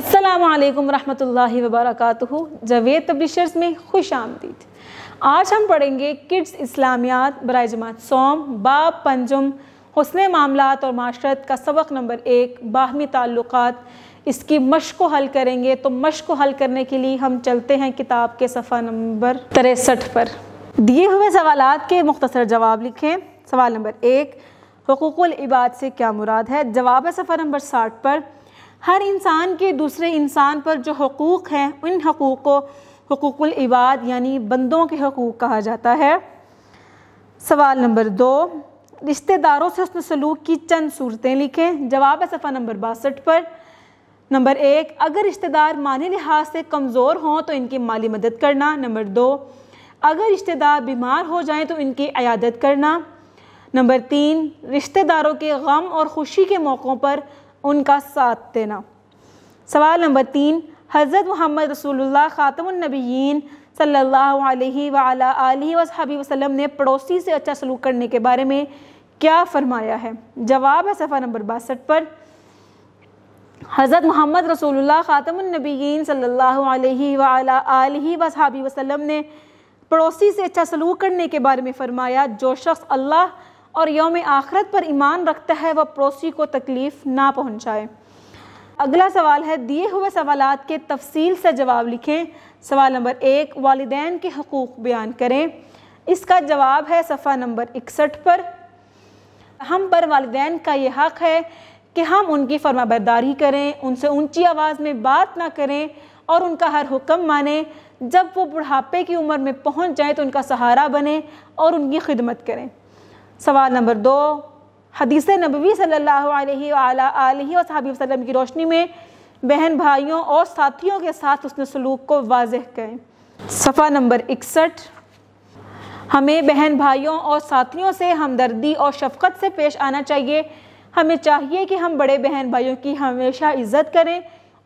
अस्सलाम रहमतुल्लाहि वबरकatuह जवेद तब्लिशर्स में खुश आमदीद आज हम पढ़ेंगे किड्स इस्लामियात बर जमात सोम बाब पंजुम हसन मामलात और माशरत का सबक नंबर एक बाहमी ताल्लुक़ इसकी मश को हल करेंगे तो मश को हल करने के लिए हम चलते हैं किताब के सफ़ा नंबर तिरसठ पर दिए हुए सवाल के मुख्तर जवाब लिखें सवाल नंबर एक हकूक़ुल इबाद से क्या मुराद है जवाब है सफ़ा नंबर साठ पर हर इंसान के दूसरे इंसान पर जो हकूक़ हैं उन हकूक़ को हकूक़ुल इबाद यानी बंदों के हकूक़ कहा जाता है सवाल नंबर दो रिश्तेदारों से उसने सलूक की चंद सूरतें लिखें जवाब है सफ़ा नंबर बासठ पर नंबर एक अगर रिश्तेदार माली लिहाज से कमज़ोर हों तो इनकी माली मदद करना नंबर दो अगर रिश्तेदार बीमार हो जाएं तो इनकी अयादत करना नंबर तीन रिश्तेदारों के गम और ख़ुशी के मौक़ों पर उनका साथ देना सवाल नंबर तीन हज़रत मोहम्मद रसूलुल्लाह ख़ातमनबीन सल्लल्लाहु अलैहि वली वसहबी वसल्लम ने पड़ोसी से अच्छा सलूक करने के बारे में क्या फ़रमाया है जवाब है सफ़ा नंबर बासठ पर हज़रत मोहम्मद रसूलुल्लाह ख़ातमनबीन सल्लल्लाहु अलैहि वली वसहबी वसल्लम ने पड़ोसी से अच्छा सलूक करने के बारे में फ़रमाया जो शख्स अल्लाह और योम आखरत पर ईमान रखता है वह पड़ोसी को तकलीफ़ ना पहुँचाए अगला सवाल है दिए हुए सवाल के तफसील से जवाब लिखें सवाल नंबर एक वालदेन के हकूक़ बयान करें इसका जवाब है सफ़ा नंबर इकसठ पर हम पर वालदान का ये हक़ है कि हम उनकी फर्माबरदारी करें उनसे ऊंची आवाज़ में बात ना करें और उनका हर हुक्म माने जब वो बुढ़ापे की उम्र में पहुंच जाए तो उनका सहारा बने और उनकी खिदमत करें सवाल नंबर दो हदीस नबी सल्लल्लाहु अलैहि की रोशनी में बहन भाइयों और साथियों के साथ उसने सलूक को वाज करें सफ़ा नंबर इकसठ हमें बहन भाइयों और साथियों से हमदर्दी और शफकत से पेश आना चाहिए हमें चाहिए कि हम बड़े बहन भाइयों की हमेशा इज़्ज़त करें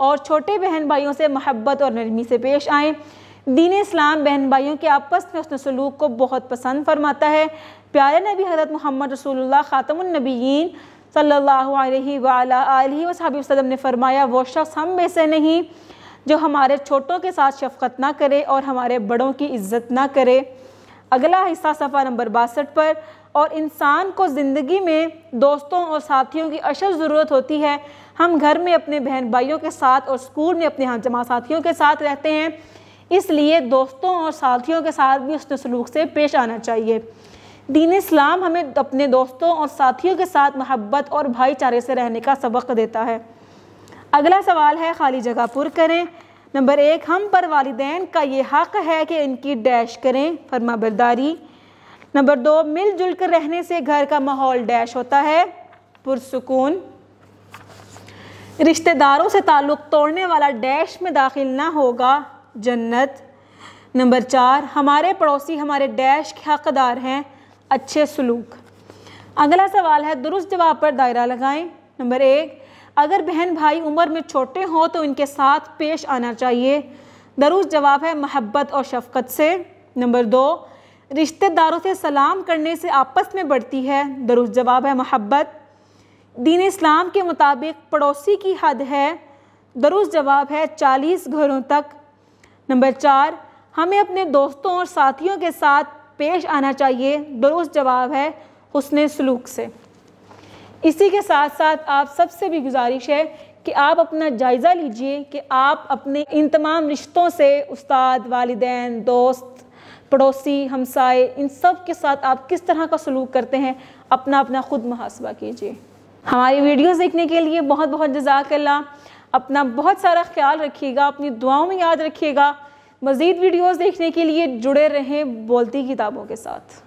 और छोटे बहन भाइयों से महब्बत और नरमी से पेश आएँ दीन इस्लाम बहन भाइयों के आपस में उसने सलूक को बहुत पसंद फरमाता है प्यारे नबी हज़रत मोहम्मद रसूलुल्लाह ख़ातमनबीन सल्लल्लाहु अलैहि वसहब वसलम ने फरमाया वो शख्स हम में से नहीं जो हमारे छोटों के साथ शफकत ना करे और हमारे बड़ों की इज्जत ना करे अगला हिस्सा सफ़ा नंबर बासठ पर और इंसान को ज़िंदगी में दोस्तों और साथियों की अशद ज़रूरत होती है हम घर में अपने बहन भाइयों के साथ और स्कूल में अपने हम हाँ जमा साथियों के साथ रहते हैं इसलिए दोस्तों और साथियों के साथ भी उसने सलूक से पेश आना चाहिए दीन इस्लाम हमें अपने दोस्तों और साथियों के साथ मोहब्बत और भाईचारे से रहने का सबक देता है अगला सवाल है खाली जगह पुर करें नंबर एक हम पर वालदेन का ये हक़ है कि इनकी डैश करें फर्मा बरदारी नंबर दो मिलजुल कर रहने से घर का माहौल डैश होता है पुरसकून रिश्तेदारों से ताल्लुक़ तोड़ने वाला डैश में दाखिल ना होगा जन्नत नंबर चार हमारे पड़ोसी हमारे डैश के हकदार हैं अच्छे सलूक अगला सवाल है दुरुस्त जवाब पर दायरा लगाएं नंबर एक अगर बहन भाई उम्र में छोटे हों तो इनके साथ पेश आना चाहिए दुरुस्त जवाब है महब्बत और शफकत से नंबर दो रिश्तेदारों से सलाम करने से आपस में बढ़ती है दुरुस्त जवाब है महब्बत दीन इस्लाम के मुताबिक पड़ोसी की हद है दुरुस्त जवाब है चालीस घरों तक नंबर चार हमें अपने दोस्तों और साथियों के साथ पेश आना चाहिए दुरुस्त जवाब है उसने सलूक से इसी के साथ साथ आप सबसे भी गुजारिश है कि आप अपना जायज़ा लीजिए कि आप अपने इन तमाम रिश्तों से उस्ताद वालदेन दोस्त पड़ोसी हमसाए इन सब के साथ आप किस तरह का सलूक करते हैं अपना अपना ख़ुद मुहासबा कीजिए हमारी वीडियोस देखने के लिए बहुत बहुत जजाकल्ला अपना बहुत सारा ख्याल रखिएगा अपनी दुआओं में याद रखिएगा मज़ीद वीडियोज़ देखने के लिए जुड़े रहें बोलती किताबों के साथ